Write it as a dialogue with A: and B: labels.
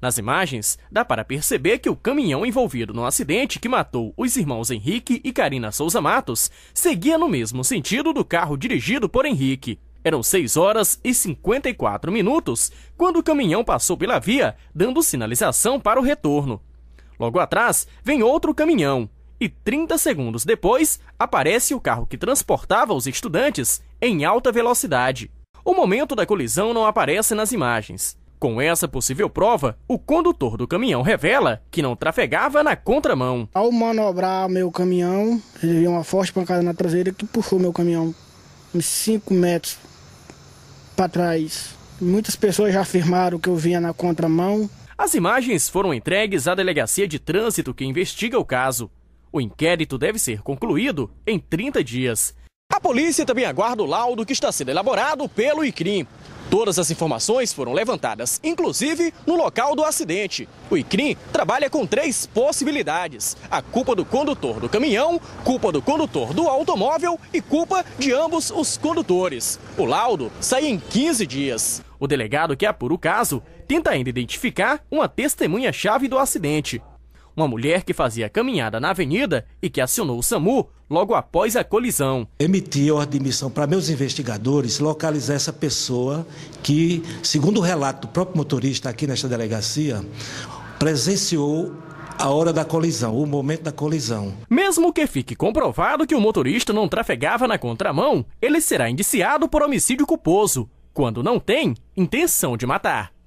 A: Nas imagens, dá para perceber que o caminhão envolvido no acidente que matou os irmãos Henrique e Karina Souza Matos seguia no mesmo sentido do carro dirigido por Henrique. Eram 6 horas e 54 minutos quando o caminhão passou pela via, dando sinalização para o retorno. Logo atrás, vem outro caminhão, e 30 segundos depois aparece o carro que transportava os estudantes em alta velocidade. O momento da colisão não aparece nas imagens, com essa possível prova, o condutor do caminhão revela que não trafegava na contramão.
B: Ao manobrar meu caminhão, viu uma forte pancada na traseira que puxou meu caminhão uns 5 metros para trás. Muitas pessoas já afirmaram que eu vinha na contramão.
A: As imagens foram entregues à delegacia de trânsito que investiga o caso. O inquérito deve ser concluído em 30 dias. A polícia também aguarda o laudo que está sendo elaborado pelo ICRIM. Todas as informações foram levantadas, inclusive no local do acidente. O ICRIM trabalha com três possibilidades: a culpa do condutor do caminhão, culpa do condutor do automóvel e culpa de ambos os condutores. O laudo sai em 15 dias. O delegado que apura o caso tenta ainda identificar uma testemunha-chave do acidente. Uma mulher que fazia caminhada na avenida e que
C: acionou o SAMU logo após a colisão. Emiti ordem de missão para meus investigadores localizar essa pessoa que, segundo o relato do próprio motorista aqui nesta delegacia, presenciou a hora da colisão, o momento da colisão.
A: Mesmo que fique comprovado que o motorista não trafegava na contramão, ele será indiciado por homicídio culposo, quando não tem intenção de matar.